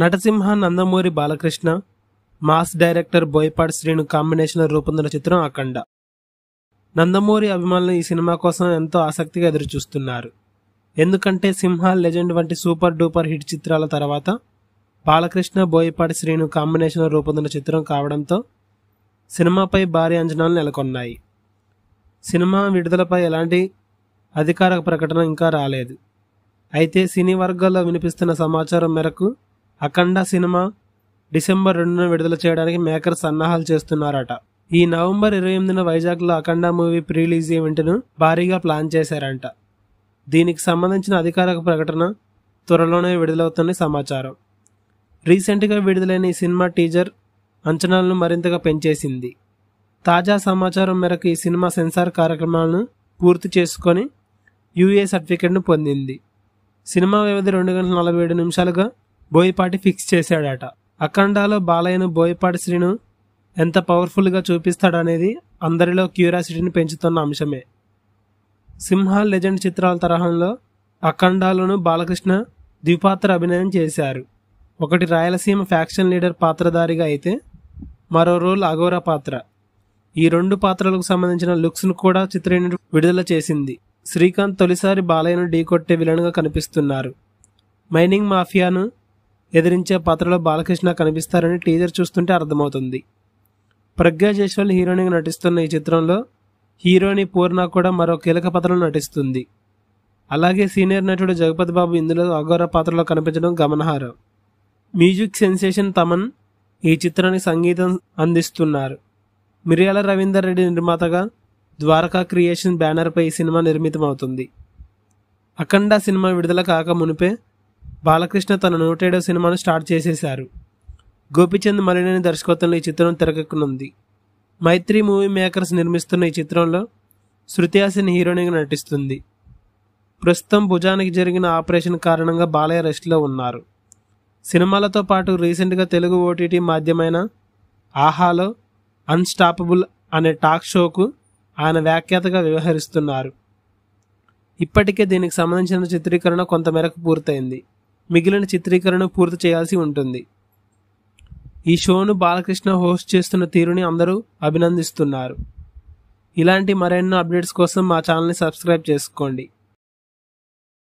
నటసింహ Nandamuri Balakrishna mass director Boyapati Srinu కాంబినేషన్లో రూపొందిన చిత్రం అఖండ నందమూరి అభిమానులు ఈ సినిమా కోసం ఎంతో ఆసక్తిగా ఎదురుచూస్తున్నారు ఎందుకంటే సింహ లెజెండ్ వంటి సూపర్ డూపర్ హిట్ చిత్రాల తర్వాత బాలకృష్ణ బోయపాటి శ్రీను కాంబినేషన్లో రూపొందిన చిత్రం కావడంతో సినిమాపై భారీ అంచనాలు నెలకొన్నాయి సినిమా విడుదలపై ఎలాంటి అధికార ప్రకటన ఇంకా రాలేదు అయితే సినీ వర్గాల్లో వినిపిస్తున్న సమాచారం మేరకు అఖండ సినిమా డిసెంబర్ రెండున విడుదల చేయడానికి మేకర్ సన్నాహాలు చేస్తున్నారట ఈ నవంబర్ ఇరవై ఎనిమిదిన వైజాగ్లో అఖండ మూవీ ప్రీలీజ్ ఈవెంట్ను భారీగా ప్లాన్ చేశారంట దీనికి సంబంధించిన అధికారిక ప్రకటన త్వరలోనే విడుదలవుతుంది సమాచారం రీసెంట్గా విడుదలైన ఈ సినిమా టీజర్ అంచనాలను మరింతగా పెంచేసింది తాజా సమాచారం మేరకు ఈ సినిమా సెన్సార్ కార్యక్రమాలను పూర్తి చేసుకొని యూఏ సర్టిఫికెట్ను పొందింది సినిమా వ్యవధి రెండు గంటల నలభై ఏడు నిమిషాలుగా బోయపాటి ఫిక్స్ చేశాడట అఖండాలో బాలయ్యను బోయపాటి శ్రీను ఎంత పవర్ఫుల్గా చూపిస్తాడనేది అందరిలో క్యూరియాసిటీని పెంచుతున్న అంశమే సింహ లెజెండ్ చిత్రాల తరహంలో అఖండాలోను బాలకృష్ణ ద్విపాత్ర అభినయం చేశారు ఒకటి రాయలసీమ ఫ్యాక్షన్ లీడర్ పాత్రధారిగా అయితే మరో రోల్ అఘోర పాత్ర ఈ రెండు పాత్రలకు సంబంధించిన లుక్స్ను కూడా చిత్రయూనిట్ విడుదల చేసింది శ్రీకాంత్ తొలిసారి బాలయ్యను ఢీకొట్టే విలన్గా కనిపిస్తున్నారు మైనింగ్ మాఫియాను ఎదిరించే పాత్రలో బాలకృష్ణ కనిపిస్తారని టీజర్ చూస్తుంటే అర్థమవుతుంది ప్రజ్ఞా జైస్వాల్ హీరోయిన్గా నటిస్తున్న ఈ చిత్రంలో హీరోని పూర్ణ కూడా మరో కీలక పాత్రలో నటిస్తుంది అలాగే సీనియర్ నటుడు జగపతి బాబు ఇందులో అఘోర పాత్రలో కనిపించడం గమనార్హం మ్యూజిక్ సెన్సేషన్ తమన్ ఈ చిత్రానికి సంగీతం అందిస్తున్నారు మిరియాల రవీందర్ రెడ్డి నిర్మాతగా ద్వారకా క్రియేషన్ బ్యానర్పై ఈ సినిమా నిర్మితమవుతుంది అఖండ సినిమా విడుదల కాక మునిపే బాలకృష్ణ తన నూటేడో సినిమాను స్టార్ట్ చేసేశారు గోపిచంద్ మలినేని దర్శకత్వంలో ఈ చిత్రం తెరకెక్కనుంది మైత్రి మూవీ మేకర్స్ నిర్మిస్తున్న ఈ చిత్రంలో శృతి హాసిన్ హీరోయిన్గా నటిస్తుంది ప్రస్తుతం భుజానికి జరిగిన ఆపరేషన్ కారణంగా బాలయ్య రెస్ట్లో ఉన్నారు సినిమాలతో పాటు రీసెంట్గా తెలుగు ఓటీటీ మాధ్యమైన ఆహాలో అన్స్టాపబుల్ అనే టాక్ షోకు ఆయన వ్యాఖ్యాతగా వ్యవహరిస్తున్నారు ఇప్పటికే దీనికి సంబంధించిన చిత్రీకరణ కొంతమేరకు పూర్తయింది మిగిలిన చిత్రీకరణ పూర్తి చేయాల్సి ఉంటుంది ఈ షోను బాలకృష్ణ హోస్ట్ చేస్తున్న తీరుని అందరూ అభినందిస్తున్నారు ఇలాంటి మరెన్నో అప్డేట్స్ కోసం మా ఛానల్ని సబ్స్క్రైబ్ చేసుకోండి